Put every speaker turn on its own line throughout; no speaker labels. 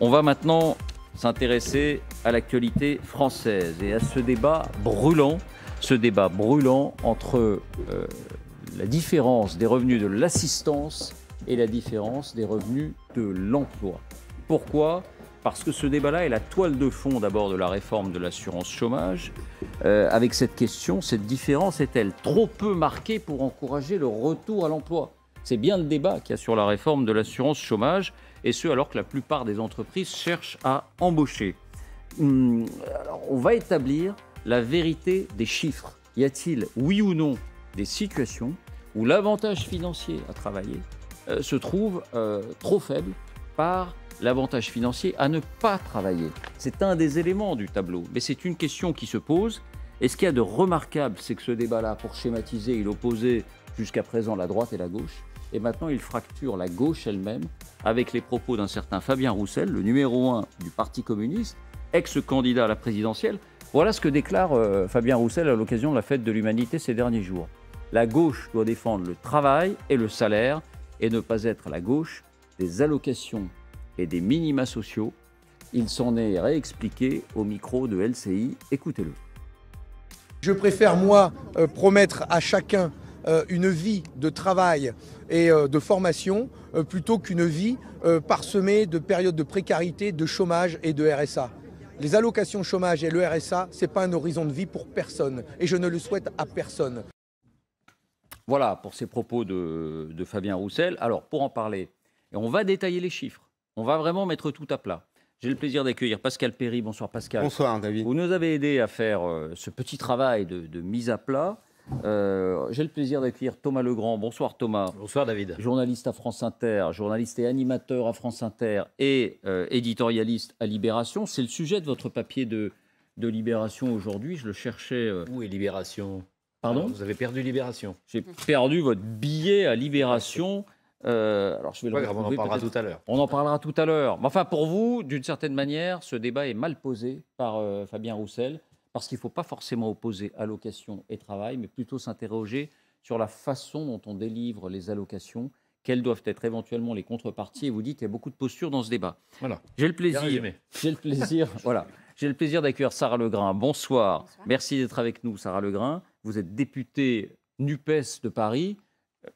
On va maintenant s'intéresser à l'actualité française et à ce débat brûlant, ce débat brûlant entre euh, la différence des revenus de l'assistance et la différence des revenus de l'emploi. Pourquoi Parce que ce débat-là est la toile de fond d'abord de la réforme de l'assurance chômage. Euh, avec cette question, cette différence est-elle trop peu marquée pour encourager le retour à l'emploi C'est bien le débat qui y a sur la réforme de l'assurance chômage et ce alors que la plupart des entreprises cherchent à embaucher. Hum, on va établir la vérité des chiffres. Y a-t-il, oui ou non, des situations où l'avantage financier à travailler euh, se trouve euh, trop faible par l'avantage financier à ne pas travailler C'est un des éléments du tableau, mais c'est une question qui se pose. Et ce qu'il y a de remarquable, c'est que ce débat-là, pour schématiser, il opposait jusqu'à présent la droite et la gauche et maintenant il fracture la gauche elle-même avec les propos d'un certain Fabien Roussel, le numéro un du Parti communiste, ex-candidat à la présidentielle. Voilà ce que déclare euh, Fabien Roussel à l'occasion de la fête de l'humanité ces derniers jours. La gauche doit défendre le travail et le salaire et ne pas être la gauche des allocations et des minima sociaux. Il s'en est réexpliqué au micro de LCI. Écoutez-le.
Je préfère, moi, euh, promettre à chacun euh, une vie de travail et euh, de formation euh, plutôt qu'une vie parsemée de périodes de précarité, de chômage et de RSA. Les allocations chômage et le RSA, ce n'est pas un horizon de vie pour personne et je ne le souhaite à personne.
Voilà pour ces propos de, Fabien Roussel. Alors pour en parler, on va détailler les chiffres, on va vraiment mettre tout à plat. J'ai le plaisir d'accueillir Pascal Perry. Bonsoir Pascal. Bonsoir David. Vous nous avez aidé à faire ce petit travail de mise à plat. Euh, j'ai le plaisir d'accueillir Thomas Legrand. Bonsoir Thomas. Bonsoir David. Journaliste à France Inter, journaliste et animateur à France Inter et euh, éditorialiste à Libération. C'est le sujet de votre papier de, Libération aujourd'hui. Je le cherchais. Euh, Où est Libération Pardon Vous avez perdu Libération. J'ai perdu votre billet à Libération. alors je vais grave, On en parlera tout à l'heure. On en parlera tout à l'heure. Enfin, pour vous, d'une certaine manière, ce débat est mal posé par Fabien Roussel parce qu'il ne faut pas forcément opposer allocation et travail, mais plutôt s'interroger sur la façon dont on délivre les allocations, quelles doivent être éventuellement les contreparties. Et vous dites, qu'il y a beaucoup de postures dans ce débat. Voilà. J'ai le plaisir. J'ai le plaisir. voilà. J'ai le plaisir d'accueillir Sarah Legrain. Bonsoir. Bonsoir. Merci d'être avec nous, Sarah Legrain. Vous êtes députée NUPES de Paris,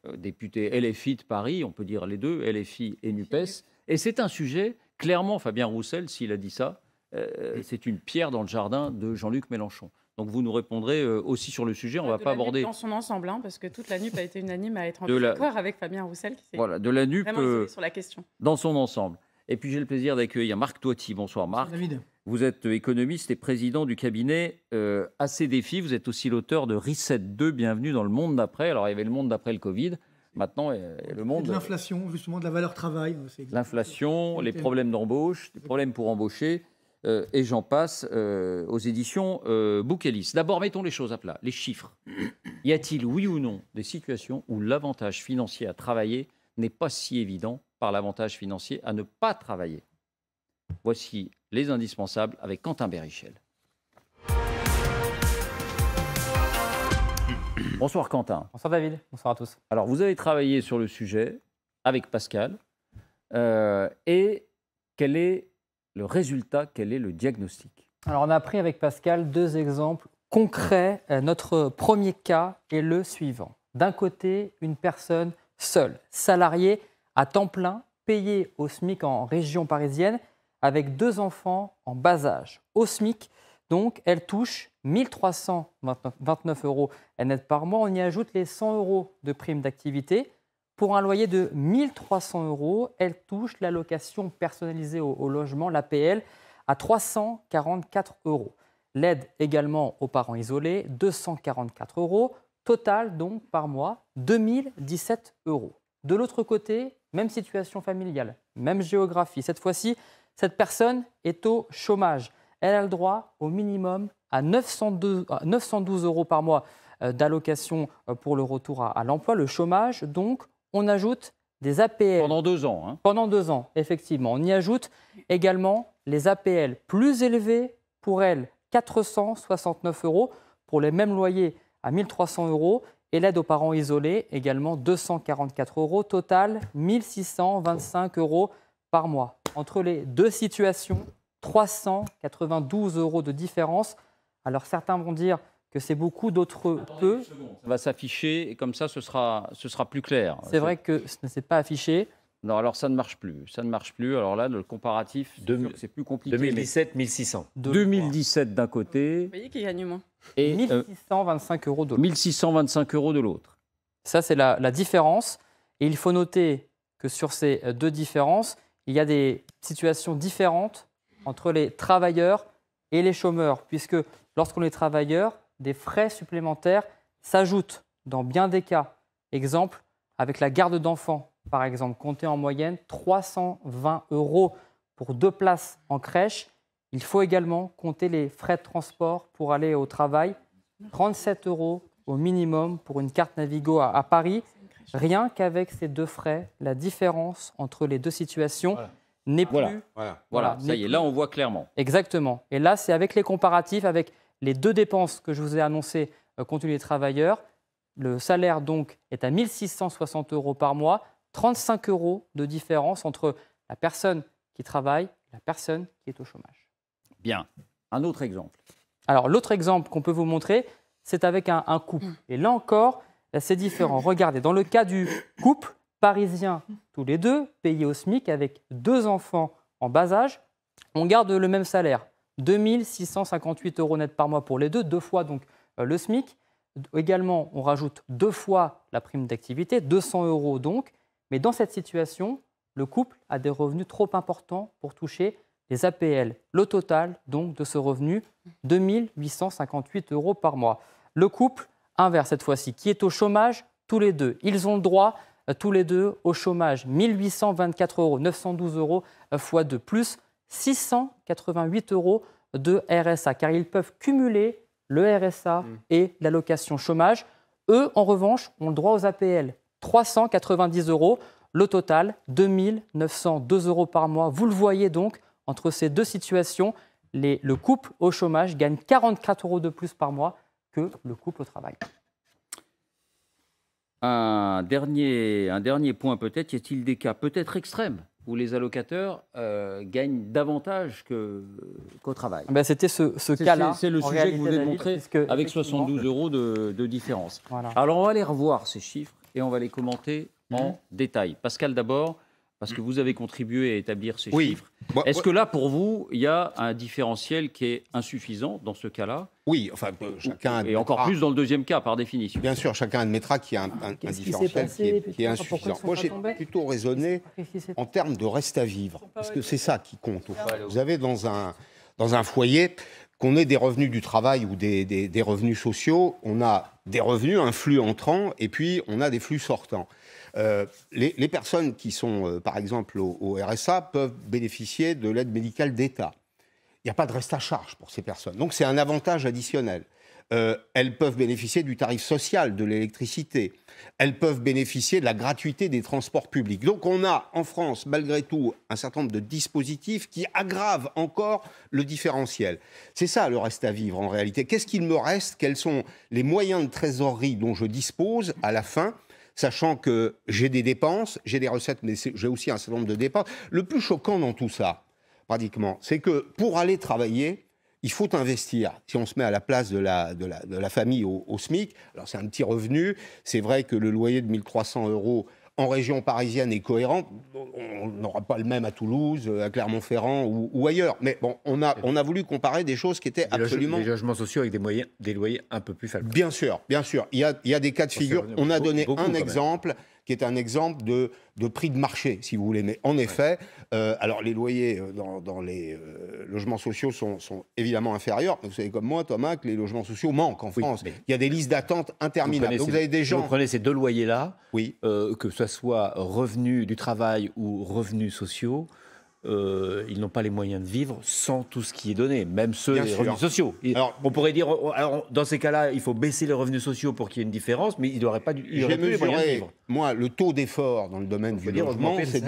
euh, députée LFI de Paris, on peut dire les deux, LFI et NUPES. Et c'est un sujet, clairement, Fabien Roussel, s'il a dit ça, euh, c'est une pierre dans le jardin de Jean-Luc Mélenchon. Donc vous nous répondrez euh, aussi sur le sujet. On ne va pas aborder dans
son ensemble, hein, parce que toute la NUP a été unanime à être en accord avec Fabien Roussel.
voilà, de la NUP euh, sur la question. Dans son ensemble. Et puis j'ai le plaisir d'accueillir Marc Toiti. Bonsoir Marc. David. Vous êtes économiste et président du cabinet euh, AC Défi. Vous êtes aussi l'auteur de Reset 2, Bienvenue dans le monde d'après. Alors il y avait le monde d'après le Covid. Maintenant, le monde. de
l'inflation, justement, de la valeur travail.
L'inflation, les problèmes d'embauche, les problèmes pour embaucher. Euh, et j'en passe euh, aux éditions euh, Bouquelis. D'abord, mettons les choses à plat, les chiffres. Y a-t-il, oui ou non, des situations où l'avantage financier à travailler n'est pas si évident par l'avantage financier à ne pas travailler Voici les indispensables avec Quentin Berrichel. Bonsoir Quentin. Bonsoir David, bonsoir à tous. Alors vous avez travaillé sur le sujet avec Pascal euh, et quelle est le résultat, quel est le diagnostic
Alors on a pris avec Pascal deux exemples concrets. Euh, notre premier cas est le suivant. D'un côté, une personne seule, salariée à temps plein, payée au SMIC en région parisienne, avec deux enfants en bas âge. Au SMIC, donc, elle touche 1329 euros net par mois. On y ajoute les 100 euros de prime d'activité. Pour un loyer de 1300 euros, elle touche l'allocation personnalisée au, logement, l'APL, à 344 euros. L'aide également aux parents isolés, 244 euros. Total donc par mois, 2017 euros. De l'autre côté, même situation familiale, même géographie. Cette fois-ci, cette personne est au chômage. Elle a le droit au minimum à 912 euros par mois euh, d'allocation euh, pour le retour à, à l'emploi. Le chômage, donc, on ajoute des APL. Pendant deux ans. Hein. Pendant deux ans, effectivement. On y ajoute également les APL plus élevés pour elles, 469 euros, pour les mêmes loyers à 1300 euros, et l'aide aux parents isolés également 244 euros, total 1625 euros par mois. Entre les deux situations, 392 euros de différence. Alors certains vont dire que c'est beaucoup d'autres
peu. Ça va s'afficher et comme ça, ce sera, ce sera plus clair. C'est vrai que ce s'est pas affiché. Non, alors ça ne marche plus. Ça ne marche plus. Alors là, le comparatif, c'est plus compliqué. 2017, 1600. 2017 d'un côté. Vous
voyez gagne moins.
Et 1625 euh, euros de l'autre. 1625 euros de l'autre. Ça, c'est la, la, différence.
Et il faut noter que sur ces euh, deux différences, il y a des situations différentes entre les travailleurs et les chômeurs, puisque lorsqu'on est travailleur, des frais supplémentaires s'ajoutent dans bien des cas. Exemple, avec la garde d'enfants, par exemple, compter en moyenne 320 euros pour deux places en crèche. Il faut également compter les frais de transport pour aller au travail, 37 euros au minimum pour une carte Navigo à, Paris. Rien qu'avec ces deux frais, la différence entre les deux situations n'est plus. Voilà, voilà. ça y est, là on voit clairement. Exactement. Et là, c'est avec les comparatifs, avec les deux dépenses que je vous ai annoncées euh, compte les travailleurs. Le salaire donc est à 1660 euros par mois, 35 euros de différence entre la personne qui travaille et la personne qui est au chômage.
Bien. Un autre exemple. Alors l'autre exemple qu'on peut vous montrer,
c'est avec un, un, couple. Mm. Et là encore, c'est différent. Regardez, dans le cas du couple parisien, tous les deux, payés au SMIC avec deux enfants en bas âge, on garde le même salaire, 2658 euros net par mois pour les deux, deux fois donc euh, le SMIC. Également, on rajoute deux fois la prime d'activité, 200 euros donc. Mais dans cette situation, le couple a des revenus trop importants pour toucher les APL. Le total donc de ce revenu, 2858 euros par mois. Le couple inverse cette fois-ci, qui est au chômage tous les deux. Ils ont le droit euh, tous les deux au chômage, 1824 euros, 912 euros euh, fois de plus 688 euros de RSA, car ils peuvent cumuler le RSA mm. et l'allocation chômage. Eux, en revanche, ont le droit aux APL, 390 euros. Le total, 2902 euros par mois. Vous le voyez donc, entre ces deux situations, le couple au chômage gagne 44 euros de plus par mois que le couple au travail.
Un dernier, un dernier point peut-être, y a-t-il des cas peut-être extrêmes où les allocateurs gagnent davantage qu'au travail. Ben, c'était ce, cas-là. C'est le sujet que vous avez montré, avec 72 euros de, différence. Alors on va aller revoir ces chiffres et on va les commenter en mmh. détail. Pascal, d'abord, parce que mm. vous avez contribué à établir ces chiffres. Est-ce que là, pour vous, il y a un différentiel qui est insuffisant dans ce cas-là Oui, enfin, euh, chacun.
Admettra, et encore plus dans le deuxième cas, par définition. Bien sûr, chacun admettra qu'il y a un, différentiel qui, est, insuffisant. Moi, j'ai plutôt raisonné en termes de reste à vivre, parce que c'est ça qui compte. Vous avez dans un, dans un foyer, qu'on ait des revenus du travail ou des, des revenus sociaux, on a des revenus, un flux entrant, et puis on a des flux sortants. Euh, les, personnes qui sont, euh, par exemple, au, RSA peuvent bénéficier de l'aide médicale d'État. Il n'y a pas de reste à charge pour ces personnes. Donc c'est un avantage additionnel. Euh, elles peuvent bénéficier du tarif social de l'électricité. Elles peuvent bénéficier de la gratuité des transports publics. Donc on a en France, malgré tout, un certain nombre de dispositifs qui aggravent encore le différentiel. C'est ça le reste à vivre en réalité. Qu'est-ce qu'il me reste Quels sont les moyens de trésorerie dont je dispose à la fin sachant que j'ai des dépenses, j'ai des recettes, mais j'ai aussi un certain nombre de dépenses. Le plus choquant dans tout ça, pratiquement, c'est que pour aller travailler, il faut investir. Si on se met à la place de la, la, famille au, au SMIC, alors c'est un petit revenu, c'est vrai que le loyer de 1300 euros en région parisienne est cohérent. On n'aura pas le même à Toulouse, à Clermont-Ferrand ou, ailleurs. Mais bon, on a, on a voulu comparer des choses qui étaient absolument. Loge des logements sociaux avec des, moyens, des loyers un peu plus faibles. Bien sûr, bien sûr. Il y a, des cas de figure. On a donné un exemple qui est un exemple de, prix de marché, si vous voulez. Mais en effet, euh, alors les loyers euh, dans, les euh, logements sociaux sont, évidemment inférieurs. vous savez comme moi, Thomas, que les logements sociaux manquent en France. Il y a des listes d'attente interminables. Vous vous avez des gens. prenez
ces deux loyers-là, oui. que ce soit revenus du travail ou revenus sociaux. Euh, ils n'ont pas les moyens de vivre sans tout ce qui est donné, même ceux des revenus sociaux. Alors, on pourrait dire, oh, alors, dans ces cas-là,
il faut baisser les revenus sociaux pour qu'il y ait une différence, mais ils n'auraient pas dû. J'ai mesuré, moi, le taux d'effort dans le domaine du logement, c'est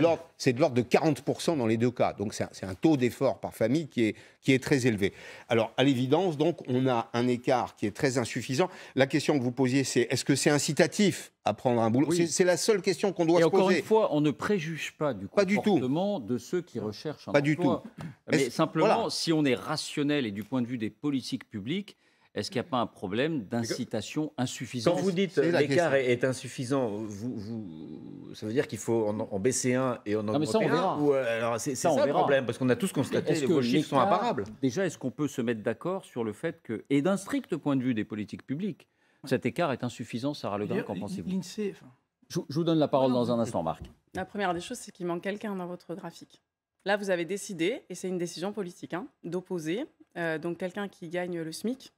de l'ordre de, 40% dans les deux cas. Donc, c'est un, taux d'effort par famille qui est, qui est très élevé. Alors, à l'évidence, donc, on a un écart qui est très insuffisant. La question que vous posiez, c'est est-ce que c'est incitatif à prendre un boulot C'est la seule question qu'on doit se poser. Et encore une
fois, on ne préjuge pas du comportement pas du tout. de ceux qui recherche. Pas du tout. Mais simplement, si on est rationnel et du point de vue des politiques publiques, est-ce qu'il n'y a pas un problème d'incitation insuffisante Quand vous dites l'écart
est, insuffisant, vous, ça veut dire qu'il faut en, baisser un et en augmenter ah, ça, on verra. un
euh, c'est ça, le problème, parce qu'on a tous constaté que les chiffres sont imparables. Déjà, est-ce qu'on peut se mettre d'accord sur le fait que, et d'un strict point de vue des politiques publiques, cet écart est insuffisant, Sarah Legrand, qu'en pensez-vous je, vous donne la parole dans un instant, Marc.
La première des choses, c'est qu'il manque quelqu'un dans votre graphique. Là, vous avez décidé, et c'est une décision politique, hein, d'opposer euh, donc quelqu'un qui gagne le SMIC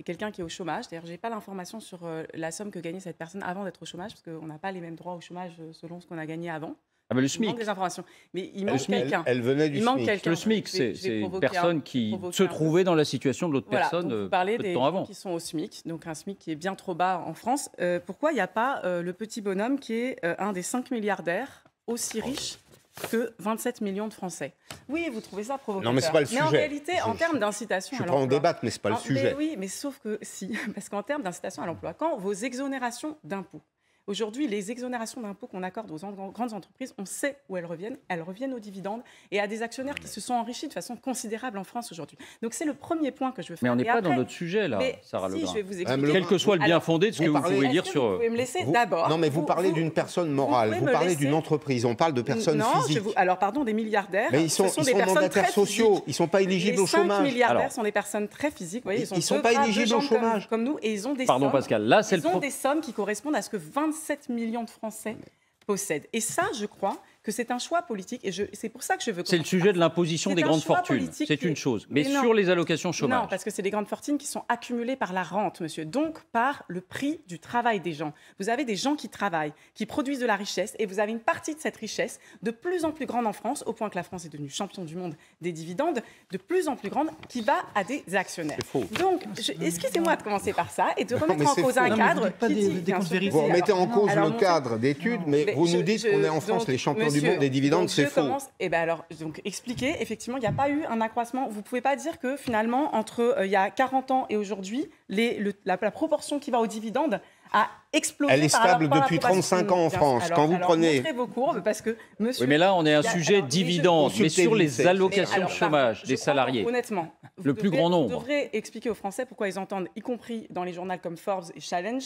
et quelqu'un qui est au chômage. D'ailleurs, je n'ai pas l'information sur euh, la somme que gagnait cette personne avant d'être au chômage, parce qu'on n'a pas les mêmes droits au chômage euh, selon ce qu'on a gagné avant. Ah le SMIC. Il manque des informations. Mais il manque quelqu'un. Elle, venait du il manque SMIC. Le SMIC, c'est une personne qui se trouvait dans la
situation de l'autre personne de temps avant. qui
sont au SMIC, donc un SMIC qui est bien trop bas en France. pourquoi il n'y a pas le petit bonhomme qui est un des 5 milliardaires aussi oh, riches que 27 millions de Français. Oui, vous trouvez ça provocateur. Non, mais c'est pas le sujet. Mais en réalité, en termes d'incitation à l'emploi. Je en débattre, mais c'est pas le ah, sujet. oui, mais sauf que si, parce qu'en termes d'incitation à l'emploi, quand vos exonérations d'impôts Aujourd'hui, les exonérations d'impôts qu'on accorde aux grandes entreprises, on sait où elles reviennent. Elles reviennent aux dividendes et à des actionnaires qui se sont enrichis de façon considérable en France aujourd'hui. Donc c'est le premier point que je veux faire. Mais on n'est pas dans notre sujet là, Sarah si, Quel que soit le bien fondé de ce que vous pouvez dire sur. Euh, vous pouvez me laisser d'abord. Non, mais vous,
parlez d'une personne morale. Vous, parlez d'une entreprise. On parle de personnes physiques.
Alors pardon, des milliardaires. Mais ils sont, des mandataires sociaux.
ils Ils sont pas éligibles au chômage. Les milliardaires sont
des personnes très physiques. ils, ne sont, pas éligibles au chômage comme, nous et ils ont des. Pascal. Là, c'est Ils ont des sommes qui correspondent à ce que 25 7 millions de Français possèdent. Et ça, je crois, que c'est un choix politique. Et c'est pour ça que je veux. C'est le sujet de l'imposition des grandes fortunes. C'est une chose. Mais, sur les
allocations chômage. Non, parce
que c'est des grandes fortunes qui sont accumulées par la rente, monsieur. Donc par le prix du travail des gens. Vous avez des gens qui travaillent, qui produisent de la richesse, et vous avez une partie de cette richesse de plus en plus grande en France, au point que la France est devenue champion du monde des dividendes, de plus en plus grande, qui va à des actionnaires. Faux. Donc, excusez-moi de commencer par ça et de remettre en cause un cadre. Vous, des, vous remettez en cause le cadre
d'études, mais, vous nous dites qu'on est en France les champions du des dividendes, c'est faux.
et eh ben alors, donc expliquez, effectivement, il n'y a pas eu un accroissement. Vous ne pouvez pas dire que finalement, entre euh, il y a 40 ans et aujourd'hui, la, proportion qui va aux dividendes a explosé. Elle est stable depuis 35 ans en France. Quand vous prenez. vos courbes parce que monsieur. Oui, mais là, on est un sujet dividende, mais, sur les allocations de chômage
des salariés. Honnêtement,
le plus grand nombre. expliquer aux Français pourquoi ils entendent, y compris dans les journaux comme Forbes et Challenge,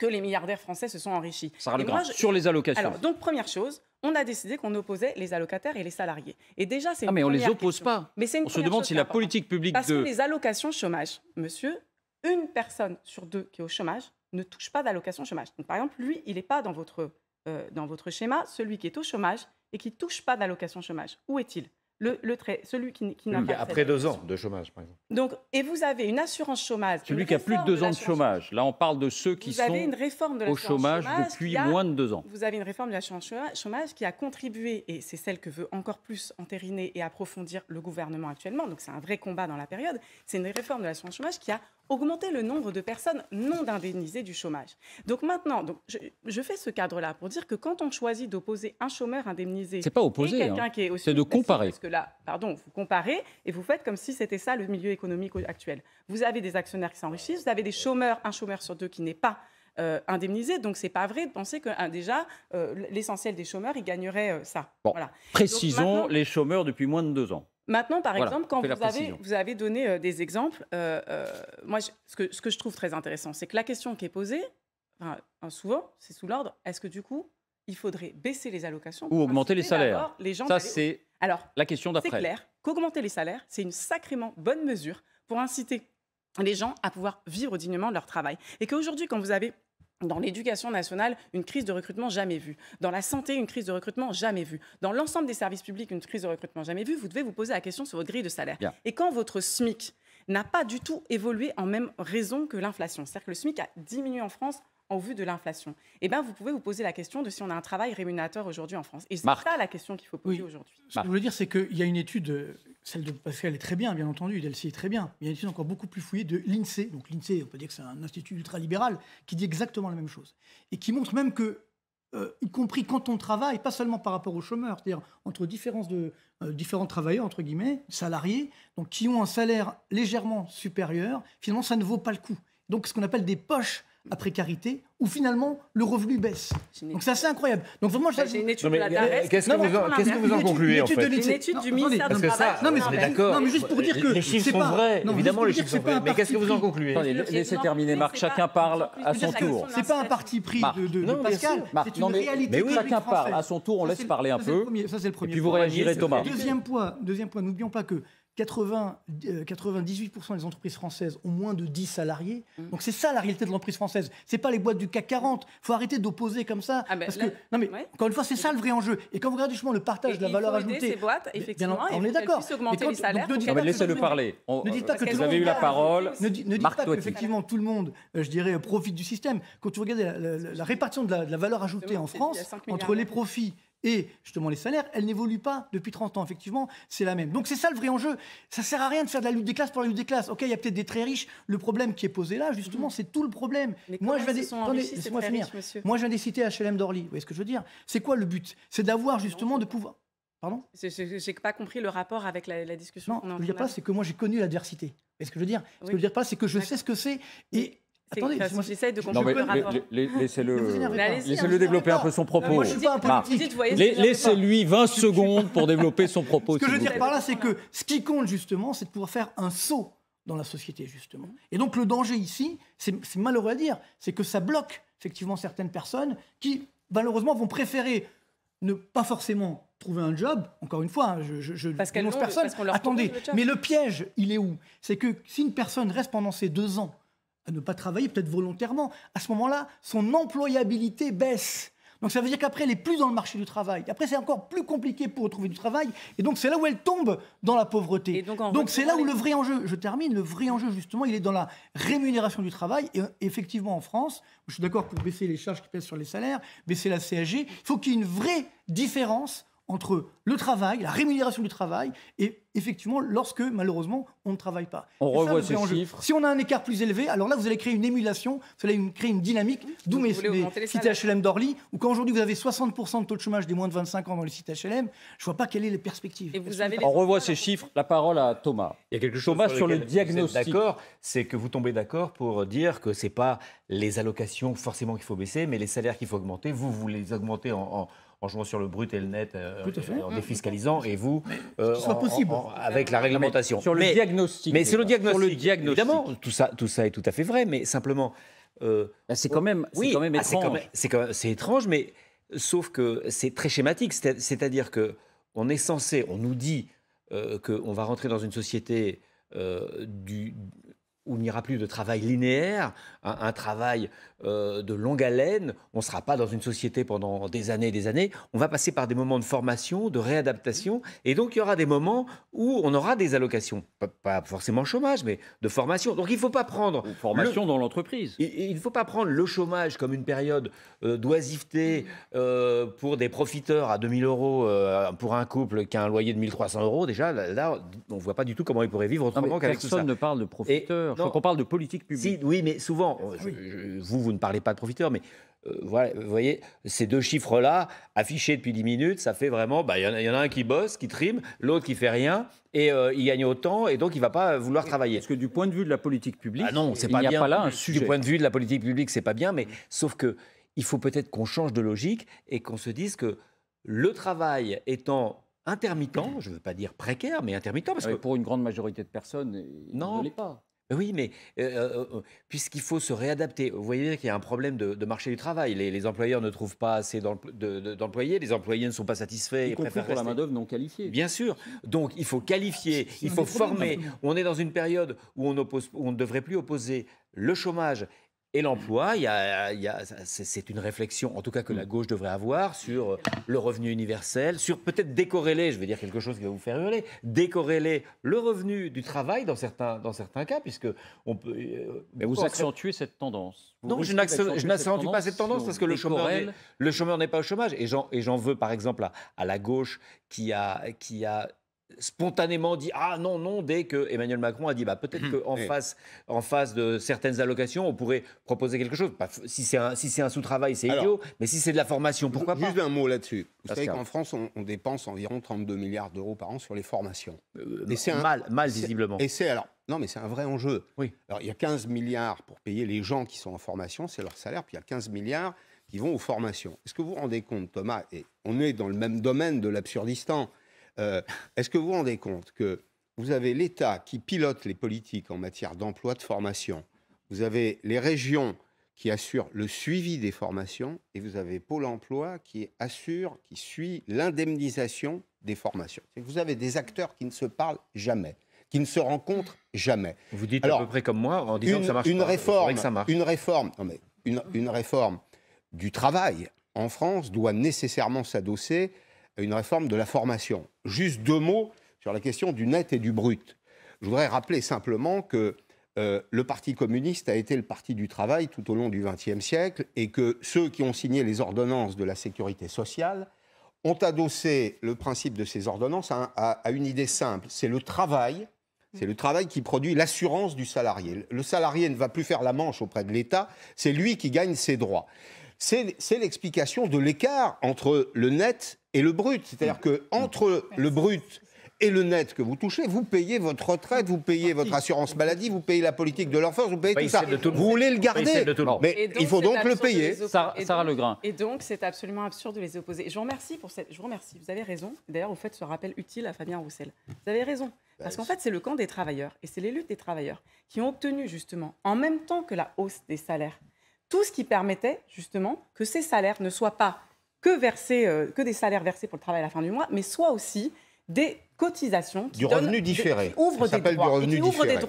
que les milliardaires français se sont enrichis. ça sur les allocations. donc, première chose, on a décidé qu'on opposait les allocataires et les salariés. Et déjà, c'est Ah, mais on ne les oppose pas. Mais une on se demande si la politique publique Parce que les allocations chômage, monsieur, une personne sur deux qui est au chômage ne touche pas d'allocation chômage. Donc, par exemple, lui, il n'est pas dans votre, euh, dans votre schéma. Celui qui est au chômage et qui touche pas d'allocation chômage, où est-il le, trait, celui qui, n'a pas. Après
deux ans de chômage, par exemple.
Donc, et vous avez une assurance chômage. Celui qui a plus de deux ans de
chômage. Là, on parle de ceux qui sont une
réforme au chômage, depuis moins de deux ans. Vous avez une réforme de l'assurance chômage qui a contribué, et c'est celle que veut encore plus entériner et approfondir le gouvernement actuellement, donc c'est un vrai combat dans la période, c'est une réforme de l'assurance chômage qui a augmenté le nombre de personnes non indemnisées du chômage. Donc maintenant, donc je, fais ce cadre-là pour dire que quand on choisit d'opposer un chômeur indemnisé c'est pas opposé, hein. C'est de comparer là, pardon, vous comparez et vous faites comme si c'était ça le milieu économique actuel. Vous avez des actionnaires qui s'enrichissent, vous avez des chômeurs, un chômeur sur deux qui n'est pas euh, indemnisé. Donc c'est pas vrai de penser que ah, déjà euh, l'essentiel des chômeurs ils gagneraient euh, ça. Voilà. Précisons les
chômeurs depuis moins de deux ans.
Maintenant, par exemple, quand vous avez, vous avez, donné des exemples, moi, ce, que, ce que je trouve très intéressant, c'est que la question qui est posée, souvent, c'est sous l'ordre, est-ce que du coup, il faudrait baisser les allocations ou augmenter les salaires. Ça, c'est alors
la question d'après. C'est clair
qu'augmenter les salaires, c'est une sacrément bonne mesure pour inciter les gens à pouvoir vivre dignement de leur travail. Et qu'aujourd'hui, quand vous avez dans l'éducation nationale, une crise de recrutement jamais vue. Dans la santé, une crise de recrutement jamais vue. Dans l'ensemble des services publics, une crise de recrutement jamais vue. Vous devez vous poser la question sur votre grille de salaire. Et quand votre SMIC n'a pas du tout évolué en même raison que l'inflation, c'est-à-dire que le SMIC a diminué en France en vue de l'inflation, eh bien, vous pouvez vous poser la question de si on a un travail rémunérateur aujourd'hui en France. Et c'est ça la question qu'il faut poser aujourd'hui.
Ce que je voulais dire, c'est qu'il y a une étude, euh, celle de Pascal est très bien, bien entendu, d'Elsie est très bien, mais il y a une étude encore beaucoup plus fouillée de l'INSEE, donc l'INSEE, on peut dire que c'est un institut ultralibéral, qui dit exactement la même chose, et qui montre même que euh, y compris quand on travaille, pas seulement par rapport aux chômeurs, c'est-à-dire entre différences de, euh, différents travailleurs, entre guillemets, salariés, donc qui ont un salaire légèrement supérieur, finalement ça ne vaut pas le coup. Donc ce qu'on appelle des poches à précarité, où finalement le revenu baisse. Donc ça, c'est incroyable. Donc vraiment, j'ai une étude de la euh, Qu'est-ce que, vous en concluez en fait Une étude du ministère de ça, Non mais d'accord. Non mais juste pour dire que les chiffres sont vrais. Évidemment les
chiffres sont vrais. Mais qu'est-ce que vous en concluez Laissez terminer Marc. Chacun parle à son tour. C'est
pas un parti pris de Pascal. C'est une réalité. Mais chacun
parle à son tour. On laisse parler un peu. Ça c'est le premier. point. Et puis vous réagirez Thomas.
Deuxième point. N'oublions pas que 80, 98% euh, des entreprises françaises ont moins de 10 salariés. Mmh. Donc c'est ça la réalité de l'entreprise française. Ce C'est pas les boîtes du CAC 40. Il faut arrêter d'opposer comme ça. Ah ben que, non mais, encore une fois, c'est ça le vrai enjeu. Et quand vous regardez justement le partage de la valeur ajoutée... ces boîtes, effectivement, on, est d'accord. Laissez-le parler. ne dites pas que vous avez eu la parole. Ne, dites pas qu'effectivement tout le monde, euh, je dirais, profite du système. Quand vous regardez la, répartition de la valeur ajoutée en France, entre les profits et justement les salaires, elles n'évoluent pas depuis 30 ans. Effectivement, c'est la même. Donc c'est ça le vrai enjeu. Ça sert à rien de faire de la lutte des classes pour la lutte des classes. Ok, il y a peut-être des très riches. Le problème qui est posé là, justement, mhm. c'est tout le problème. Mais moi, je vais moi moi, je viens de citer HLM d'Orly. Vous voyez ce que je veux dire C'est
quoi le but C'est d'avoir justement de pouvoir. Pardon J'ai pas compris le rapport avec la, discussion. Non, ce que je veux dire pas, c'est
que moi j'ai connu l'adversité. est ce que je veux dire, ce que je veux dire pas, c'est que je sais ce que c'est et
Attendez, j'essaie de comprendre
Laissez-le développer un peu son propos. Laissez-lui 20 secondes pour développer son propos. Ce que je veux dire par là, c'est
que ce qui
compte, justement, c'est de pouvoir faire un saut dans la société, justement. Et donc, le danger ici, c'est malheureux à dire, c'est que ça bloque, effectivement, certaines personnes qui, malheureusement, vont préférer ne pas forcément trouver un job, encore une fois, hein, je, ne pense personne. leur Attendez, mais le piège, il est où C'est que si une personne reste pendant ces deux ans à ne pas travailler, peut-être volontairement, à ce moment-là, son employabilité baisse. Donc ça veut dire qu'après, elle est plus dans le marché du travail. Après, c'est encore plus compliqué pour retrouver du travail. Et donc, c'est là où elle tombe dans la pauvreté. donc, c'est là où le vrai enjeu, je termine, le vrai enjeu, justement, il est dans la rémunération du travail. Et effectivement, en France, je suis d'accord pour baisser les charges qui pèsent sur les salaires, baisser la CAG, il faut qu'il y ait une vraie différence entre le travail, la rémunération du travail, et effectivement, lorsque malheureusement on ne travaille pas. On revoit ces chiffres. Si on a un écart plus élevé, alors là vous allez créer une émulation, vous allez une, créer une dynamique, d'où mes, mes cités HLM d'Orly, où quand aujourd'hui vous avez 60% de taux de chômage des moins de 25 ans dans les cités HLM, je ne vois pas quelle est la perspective.
on revoit ces chiffres, la
parole à Thomas. Il y a quelque chose Thomas, sur, le diagnostic. D'accord, c'est que vous tombez d'accord pour dire que c'est pas les allocations forcément qu'il faut baisser, mais les salaires qu'il faut augmenter. Vous, vous les augmentez en en jouant sur le brut et le net, euh, en mmh. défiscalisant, et vous, euh, possible. avec la réglementation. mais, sur le diagnostic. Mais c'est le diagnostic. Sur le diagnostic. Évidemment, tout ça, tout ça est tout à fait vrai, mais simplement. Euh, bah, c'est quand même, oui, même ah, étrange. c'est étrange, mais sauf que c'est très schématique. C'est-à-dire que on est censé, on nous dit qu'on va rentrer dans une société du, où il n'y aura plus de travail linéaire, un travail euh, de longue haleine. On ne sera pas dans une société pendant des années et des années. On va passer par des moments de formation, de réadaptation. Et donc, il y aura des moments où on aura des allocations. Pas, forcément chômage, mais de formation. Donc, il ne faut pas prendre... formation dans l'entreprise. Il ne faut pas prendre le chômage comme une période euh, d'oisiveté euh, pour des profiteurs à 2000 euros pour un couple qui a un loyer de 1300 euros. Déjà, là, on ne voit pas du tout comment ils pourraient vivre autrement qu'avec ça. Personne ne parle de profiteurs. qu'on parle de politique publique. oui, mais souvent, ah vous, vous vous ne parlez pas de profiteurs, mais euh, voilà, vous voyez, ces deux chiffres-là, affichés depuis 10 minutes, ça fait vraiment, bah, il y, en a, un qui bosse, qui trime, l'autre qui fait rien, et euh, il gagne autant, et donc il ne va pas vouloir travailler. Parce que du point de vue de la politique publique, ah non, c'est pas il n'y a pas là un sujet. Du point de vue de la politique publique, c'est pas bien, mais sauf que il faut peut-être qu'on change de logique et qu'on se dise que le travail étant intermittent, je ne veux pas dire précaire, mais intermittent, parce ah que pour une grande majorité de personnes, non, ne l'est pas. Oui, mais puisqu'il faut se réadapter, vous voyez qu'il y a un problème de, marché du travail. Les, les, employeurs ne trouvent pas assez d'employés, les employés ne sont pas satisfaits. la main-d'œuvre non qualifiée. Bien sûr. Donc il faut qualifier, ah, il faut former. On est dans une période où on ne devrait plus opposer le chômage et mmh. l'emploi, il y a, y a, c'est une réflexion, en tout cas que la mmh. gauche devrait avoir, sur euh, le revenu universel, sur peut-être décorréler, je vais dire quelque chose qui va vous faire hurler, décorréler le revenu du travail dans certains, dans certains cas, puisque on peut. Euh, Mais vous accentuez cette tendance. non, je n'accentue pas cette tendance parce que le chômeur, le chômeur n'est pas au chômage. Et j'en veux par exemple à, à la gauche qui a, qui a spontanément dit ah non non dès que Emmanuel Macron a dit bah peut-être mhm. qu'en face en face de certaines allocations on pourrait
proposer quelque chose bah, si c'est un si c'est un sous-travail c'est idiot mais si c'est de la formation pourquoi pas juste un mot là-dessus vous savez qu'en France on, dépense environ 32 milliards d'euros par an sur les formations euh, c'est mal mal visiblement et c'est alors non mais c'est un vrai enjeu oui alors il y a 15 milliards pour payer les gens qui sont en formation c'est leur salaire puis il y a 15 milliards qui vont aux formations est-ce que vous vous rendez compte Thomas et on est dans le même domaine de l'absurdistan euh, est-ce que vous vous rendez compte que vous avez l'État qui pilote les politiques en matière d'emploi, de formation Vous avez les régions qui assurent le suivi des formations et vous avez Pôle emploi qui assure, qui suit l'indemnisation des formations. Vous avez des acteurs qui ne se parlent jamais qui ne se rencontrent jamais. Vous dites à peu
près comme moi en disant que ça marche Réforme, Une
réforme, une, une, réforme du travail en France doit nécessairement s'adosser une réforme de la formation. Juste deux mots sur la question du net et du brut. Je voudrais rappeler simplement que euh, le Parti communiste a été le Parti du travail tout au long du XXe siècle et que ceux qui ont signé les ordonnances de la sécurité sociale ont adossé le principe de ces ordonnances à, à une idée simple. C'est le travail. C'est le travail qui produit l'assurance du salarié. Le salarié ne va plus faire la manche auprès de l'État, c'est lui qui gagne ses droits c'est l'explication de l'écart entre le net et le brut. C'est-à-dire mm. que entre le brut et le net que vous touchez, vous payez votre retraite, vous payez votre assurance maladie, vous payez la politique de l'enfance, vous payez tout ça. vous voulez le garder,
mais il faut donc le payer. et donc, Et donc, c'est absolument absurde de les opposer. Je vous remercie pour cette. Je vous remercie. Vous avez raison. D'ailleurs, vous faites ce rappel utile à Fabien Roussel. Vous avez raison. Bah, Parce qu'en fait, c'est le camp des travailleurs et c'est les luttes des travailleurs qui ont obtenu justement, en même temps que la hausse des salaires, tout ce qui permettait justement que ces salaires ne soient pas que, versés, euh, que des salaires versés pour le travail à la fin du mois, mais soient aussi des cotisations qui ouvrent des droits, des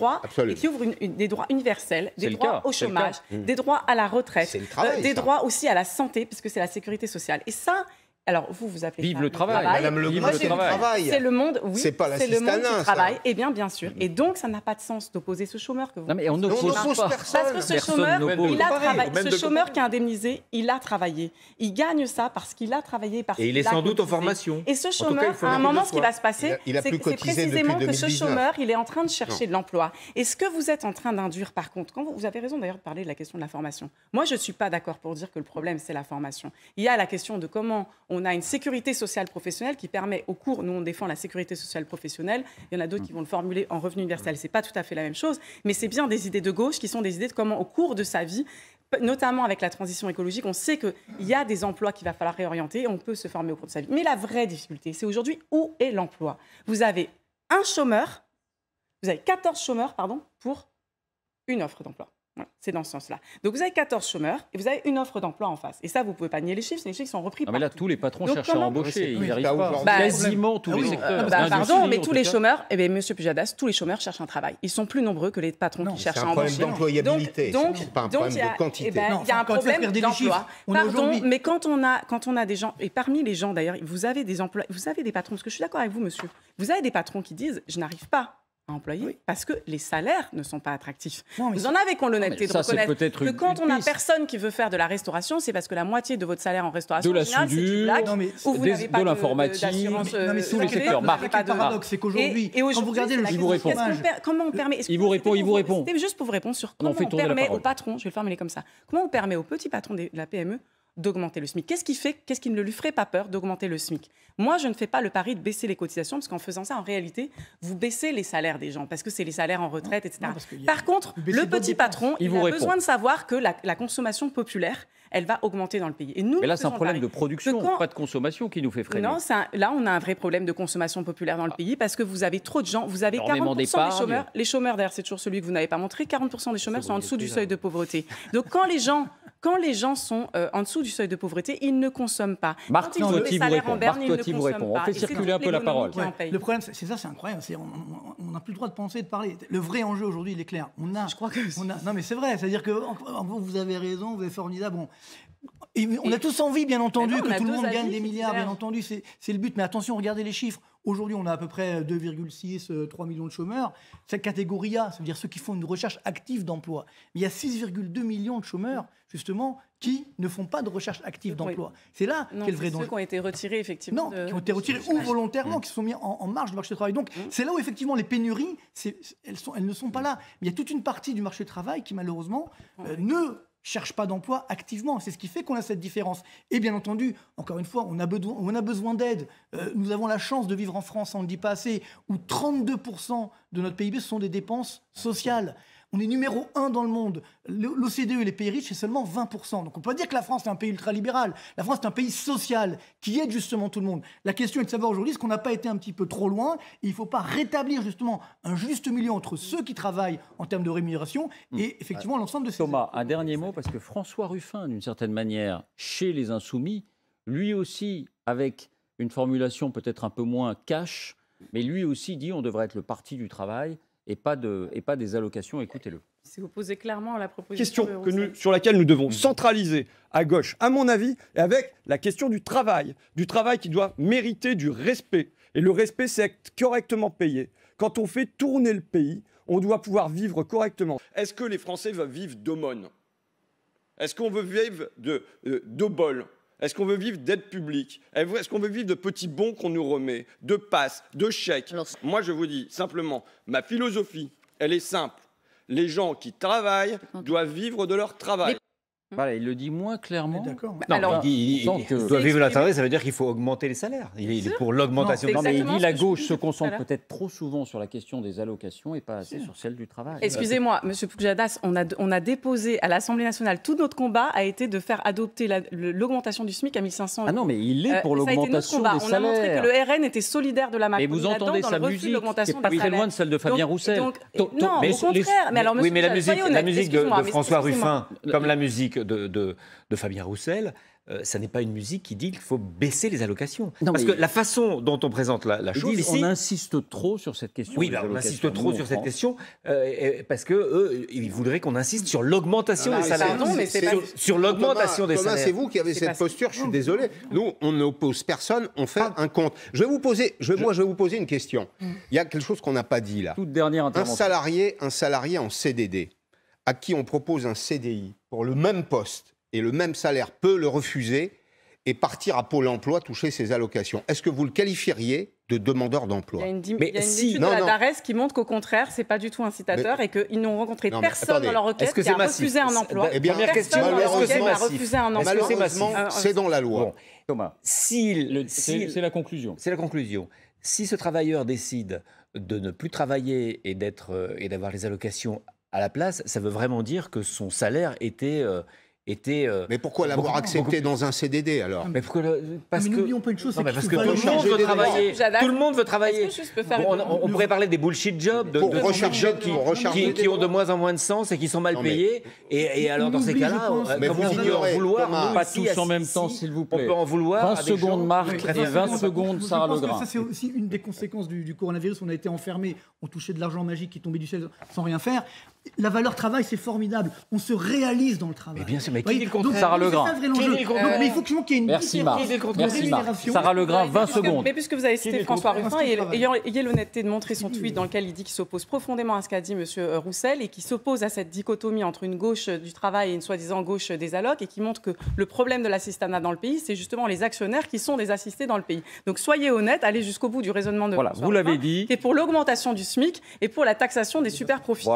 droits, universels, des droits au chômage, mmh. des droits à la retraite, euh, des droits aussi à la santé puisque c'est la sécurité sociale. Et ça, alors vous vous appelez vive le travail, travail. C'est le monde, oui, c'est le monde travail. Et eh bien, bien sûr. Et donc, ça n'a pas de sens d'opposer ce chômeur que vous. Non mais on ne pas. Personne. Parce que ce chômeur, il a Ce chômeur qui est indemnisé, il a travaillé. Il gagne ça parce qu'il a travaillé, parce Et il est sans doute en formation. Et ce chômeur, à un moment, ce qui va se passer, c'est précisément que ce chômeur, il est en train de chercher de l'emploi. Et ce que vous êtes en train d'induire, par contre, vous avez raison d'ailleurs de parler de la question de la formation. Moi, je ne suis pas d'accord pour dire que le problème c'est la formation. Il y a la question de comment on a une sécurité sociale professionnelle qui permet au cours, nous on défend la sécurité sociale professionnelle, il y en a d'autres qui vont le formuler en revenu universel, c'est pas tout à fait la même chose, mais c'est bien des idées de gauche qui sont des idées de comment au cours de sa vie notamment avec la transition écologique, on sait qu'il y a des emplois qu'il va falloir réorienter, on peut se former au cours de sa vie. Mais la vraie difficulté, c'est aujourd'hui où est l'emploi Vous avez un chômeur, vous avez 14 chômeurs, pardon, pour une offre d'emploi. C'est dans ce sens-là. Donc vous avez 14 chômeurs et vous avez une offre d'emploi en face. Et ça, vous pouvez pas nier les chiffres, les chiffres sont repris. Non, ah, mais là, tous les patrons cherchent à embaucher, ils arrivent pas. Bah, bah, Quasiment tous les secteurs. Ah, bah, pardon, mais tous les chômeurs, et eh bien, Monsieur Pujadas, tous les chômeurs cherchent un travail. Ils sont plus nombreux que les patrons qui cherchent à embaucher. C'est un problème d'employabilité. Donc, pas un problème de quantité. il y a eh ben, un problème d'emploi. Pardon, mais quand on a quand on a des gens et parmi les gens d'ailleurs, vous avez des emplois, vous avez des patrons. Parce que je suis d'accord avec vous, Monsieur. Vous avez des patrons qui disent, je n'arrive pas employés parce que les salaires ne sont pas attractifs. vous en avez qu'on l'honnêteté de reconnaître que quand on n'a personne qui veut faire de la restauration, c'est parce que la moitié de votre salaire en restauration de la générale, soudure, blague, non, vous n'avez pas de l'informatique, euh, tous les secteurs. Le paradoxe, c'est qu'aujourd'hui, quand vous regardez le il vous répond. Comment on permet Il vous répond, il vous répond. Juste pour vous répondre sur comment on permet au patron, je vais le formuler comme ça, comment on permet au petit patron de la PME d'augmenter le SMIC. Qu'est-ce qui fait, qu'est-ce qui ne lui ferait pas peur d'augmenter le SMIC Moi, je ne fais pas le pari de baisser les cotisations, parce qu'en faisant ça, en réalité, vous baissez les salaires des gens, parce que c'est les salaires en retraite, etc. Par contre, le petit patron, il, a besoin de savoir que la consommation populaire, elle va augmenter dans le pays. Et nous, Mais là, c'est un problème de production, de pas de consommation
qui nous fait freiner. Non,
là, on a un vrai problème de consommation populaire dans le ah. pays parce que vous avez trop de gens, vous avez 40% des chômeurs. Les chômeurs, d'ailleurs, c'est toujours celui que vous n'avez pas montré, 40% des chômeurs sont en dessous du seuil hein. de pauvreté. Donc quand les gens quand les gens sont euh, en dessous du seuil de pauvreté, ils ne consomment pas. Marc Toiti vous répond. Martin vous répond. On fait circuler un peu la parole. Le problème, c'est ça, c'est incroyable.
On, on n'a plus le droit de penser, de parler. Le vrai enjeu aujourd'hui, il est clair. On a, je crois que on a, non mais c'est vrai, c'est-à-dire que vous avez raison, vous êtes formidable. Bon, on a tous envie, bien entendu, que tout le monde gagne des milliards, bien entendu, c'est le but. Mais attention, regardez les chiffres. Aujourd'hui, on a à peu près 2,6, euh, 3 euh, millions de chômeurs. Cette catégorie A, cest à dire ceux qui font une recherche active d'emploi. Mais il y a 6,2 millions de chômeurs, justement, qui ne font pas de recherche active d'emploi. C'est là qu'est le vrai danger. Ceux qui
ont été retirés, effectivement. Non, qui ont été retirés ou
volontairement, mm. qui se sont mis en, marge du marché du travail. Donc, mm. c'est là où, effectivement, les pénuries, elles, ne sont pas là. Mais il y a toute une partie du marché du travail qui, malheureusement, mm. euh, ne cherchent pas d'emploi activement. C'est ce qui fait qu'on a cette différence. Et bien entendu, encore une fois, on a, besoin, besoin d'aide. Euh, nous avons la chance de vivre en France, on ne le dit pas assez, où 32% de notre PIB sont des dépenses sociales. On est numéro un dans le monde. L'OCDE et les pays riches, c'est seulement 20%. Donc on peut pas dire que la France est un pays ultralibéral. La France est un pays social qui aide justement tout le monde. La question est de savoir aujourd'hui, est-ce qu'on n'a pas été un petit peu trop loin Il ne faut pas rétablir justement
un juste milieu entre ceux qui travaillent en termes de rémunération hmm. et effectivement euh, l'ensemble de ces... Thomas, un dernier mot, parce que François Ruffin, d'une certaine manière, chez les Insoumis, lui aussi, avec une formulation peut-être un peu moins cash, mais lui aussi dit on devrait être le parti du travail et pas, de, et pas des allocations. Écoutez-le.
Si vous posez clairement la proposition. Question que
sur laquelle nous devons mmh. centraliser à gauche, à mon avis, et avec la question du travail, du
travail qui doit mériter du respect. Et le respect, c'est être correctement payé. Quand on fait
tourner le pays, on doit pouvoir vivre correctement.
Est-ce que les Français veulent vivre d'aumône Est-ce qu'on veut vivre de, euh, de bol est-ce qu'on veut vivre d'aide publique Est-ce qu'on veut vivre de petits bons qu'on nous remet, de passes, de chèques Moi, je vous dis simplement, ma philosophie, elle est simple. Les gens qui travaillent doivent vivre de leur
travail. Mmh. Voilà, il le dit moins clairement. D'accord. Bah, il, dit, que il, vivre l'intérêt, ça veut dire qu'il faut augmenter les salaires. Il est, pour l'augmentation Mais il dit la gauche se concentre peut-être trop souvent sur la question des allocations et pas assez sur celle du travail. Excusez-moi,
Monsieur Pujadas, on a, on a déposé à l'Assemblée nationale, tout notre combat a été de faire adopter l'augmentation du SMIC à 1500 Ah non, mais il est euh, pour l'augmentation des salaires. On a montré que le RN était solidaire de la Macron. Et vous entendez sa musique, qui est pas très loin de celle de Fabien Roussel. Non, au contraire. Oui, mais la musique de François Ruffin,
comme la musique de, Fabien Roussel, euh, ça n'est pas une musique qui dit qu'il faut baisser les allocations. Parce que la façon dont on présente la, chose. on
insiste trop sur cette question. Oui, bah, on
insiste trop sur cette question euh, parce que ils voudraient qu'on insiste sur l'augmentation ah, des salaires. Non, mais sur, sur l'augmentation des salaires. c'est vous qui avez cette
posture. Je suis désolé. Nous, on n'oppose personne. On fait un compte. Je vais vous poser. je vais vous poser une question. Mm. Il y a quelque chose qu'on n'a pas dit là. Toute dernière intervention. Un salarié, un salarié en CDD à qui on propose un CDI pour le même poste et le même salaire peut le refuser et partir à Pôle emploi toucher ses allocations. Est-ce que vous le qualifieriez de demandeur d'emploi. Il y a une, mais étude de la
DARES qui montre qu'au contraire, c'est pas du tout incitateur citateur et qu'ils n'ont rencontré personne dans leur requête qui a refusé un emploi. Eh bien, personne question, Malheureusement, euh, c'est
dans la loi. Thomas, c'est la conclusion. C'est la conclusion. Si ce travailleur décide de ne plus travailler et d'être euh, et d'avoir les allocations à la place, ça veut vraiment dire que son salaire était.
Euh, était euh, mais pourquoi l'avoir accepté dans un CDD alors Mais pourquoi parce que une chose, parce que tout le monde veut travailler.
Tout le monde veut travailler. on, pourrait
parler des bullshit
jobs, de, de, jobs qui, ont de moins en moins de sens et qui sont mal payés. Et, alors dans ces cas-là, euh, on peut en vouloir pas tous en même temps, s'il vous plaît. On peut en vouloir. 20 secondes, Marc,
et 20 secondes, Sarah que Ça c'est
aussi une des conséquences du coronavirus. On a été enfermés, on touchait de l'argent magique qui tombait du ciel sans rien faire la valeur travail, c'est formidable. On se réalise dans le travail. Mais
bien sûr, mais qui est le Mais il faut qu'il y ait une Merci Merci
Sarah Legrand, 20 secondes. Mais puisque vous avez cité François Ruffin, ayez l'honnêteté de montrer son tweet dans lequel il dit qu'il s'oppose profondément à ce qu'a dit M. Roussel et qui s'oppose à cette dichotomie entre une gauche du travail et une soi-disant gauche des allocs et qui montre que le problème de l'assistanat dans le pays, c'est justement les actionnaires qui sont des assistés dans le pays. Donc soyez honnête, allez jusqu'au bout du raisonnement de Voilà, vous l'avez dit. Et pour l'augmentation du SMIC et pour la taxation des super profits.